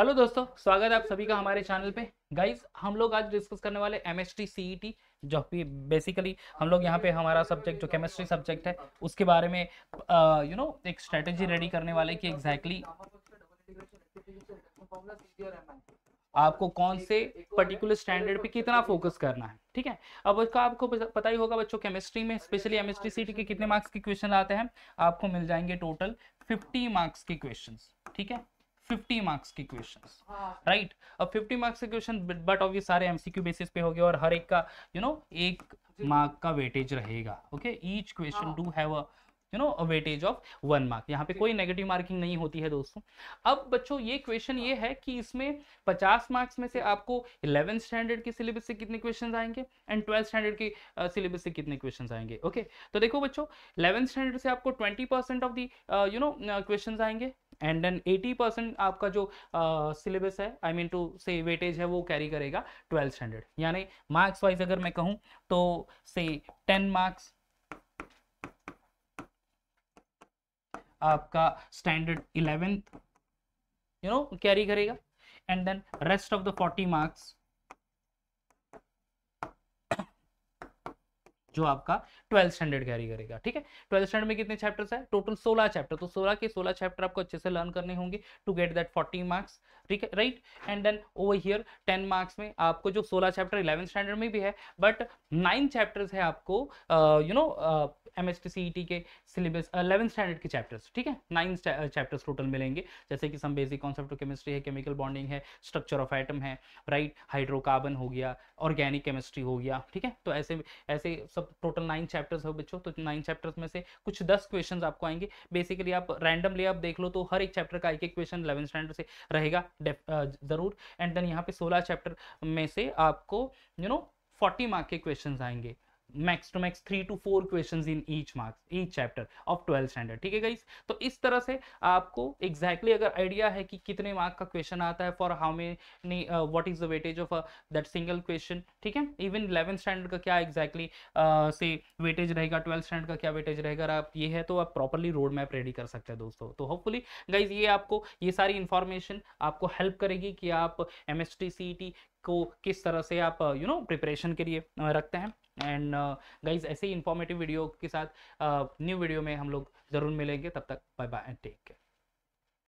Hello दोस्तों स्वागत है आप सभी का हमारे चैनल पे गाइस हम लोग आज डिस्कस करने वाले एम एस टी जो भी बेसिकली हम लोग यहाँ पे हमारा सब्जेक्ट जो केमिस्ट्री सब्जेक्ट है उसके बारे में यू नो एक स्ट्रेटेजी रेडी करने वाले कि एग्जैक्टली exactly आपको कौन से पर्टिकुलर स्टैंडर्ड पे कितना फोकस करना है ठीक है अब उसका आपको पता ही होगा बच्चों केमिस्ट्री में स्पेशली एमएसटी सीटी के कितने मार्क्स के क्वेश्चन आते हैं आपको मिल जाएंगे टोटल 50 मार्क्स के क्वेश्चंस ठीक है 50 मार्क्स की क्वेश्चन राइट अब 50 मार्क्स के क्वेश्चन बट ऑब्वियस सारे एमसीक्यू बेसिस पे हो गए और हर एक का यू you नो know, एक मार्क का वेटेज रहेगा okay each question do have a you know a weightage of one mark यहाँ पे कोई नेगेटिव मार्किंग नहीं होती है दोस्तों अब बच्चों ये क्वेश्चन ये है कि इसमें 50 मार्क्स में से आपको इलेवन स्टैंडर्ड के सिलेबस से कितने क्वेश्चन आएंगे एंड ट्वेल्थ स्टैंडर्ड के सिलेबस से कितने क्वेश्चन आएंगे ओके okay? तो देखो बच्चों इलेवन स्टैंडर्ड से आपको twenty of the you know question आएंगे एंड देन 80 परसेंट आपका जो सिलेबस uh, है I mean to say weightage है वो कैरी करेगा ट्वेल्थ स्टैंडर्ड यानी मार्क्स वाइज अगर मैं कहूँ तो से टेन मार्क्स आपका standard eleventh you know carry करेगा and then rest of the forty marks जो आपका ट्वेल्थ स्टैंडर्ड कैरी करेगा ठीक है ट्वेल्थ स्टैंडर्ड में कितने चैप्टर्स है टोटल सोलह चैप्टर तो सोलह के सोलह चैप्टर आपको अच्छे से लर्न करने होंगे to get that forty marks ठीक है right and then over here ten marks में आपको जो सोलह चैप्टर इलेवन स्टैंडर्ड में भी है बट नाइन चैप्टर्स है आपको you uh, know uh, M S T C E T के सिलेबस अलेवन स्टैंडर्ड के चैप्टर्स ठीक है नाइन चैप्टर्स टोटल मिलेंगे जैसे कि some basic concept of chemistry है केमिकल बॉन्डिंग है स्ट्रक्चर ऑफ आइटम है राइट हाइड्रोकार्बन हो गया ऑर्गेनिक केमिस्ट्री हो गया ठीक है तो ऐसे ऐसे सब टोटल नाइन चैप्टर्स हो बच्चों तो नाइन चैप्टर्स में से कुछ दस क्वेश्चन आपको आएंगे बेसिकली आप रैंडमली आप देख लो तो हर एक चैप्टर का एक एक क्वेश्चन इलेवन स्टैंडर्ड से रहेगा ज़रूर एंड देन यहाँ पे सोलह चैप्टर में से आपको यू नो फोर्टी मार्क के क्वेश्चन आएंगे max to max three to four questions in each marks each chapter of twelfth standard ठीक है गाइस तो इस तरह से आपको एग्जैक्टली exactly अगर आइडिया है कि कितने मार्क का क्वेश्चन आता है for how many what is the weightage of that single question ठीक है इवन इलेवन स्टैंडर्ड का क्या एग्जैक्टली uh, से वेटेज रहेगा ट्वेल्थ स्टैंडर्ड का क्या वेटेज रहेगा अगर आप ये है तो आप प्रॉपरली रोड मैप रेडी कर सकते हैं दोस्तों तो होपफुली गाइज ये आपको ये सारी इन्फॉर्मेशन आपको हेल्प करेगी कि आप एम एस e को किस तरह से आप यू नो प्रिपरेशन के लिए uh, रखते हैं एंड गाइज uh, ऐसे ही इन्फॉर्मेटिव वीडियो के साथ न्यू uh, वीडियो में हम लोग ज़रूर मिलेंगे तब तक bye bye and take care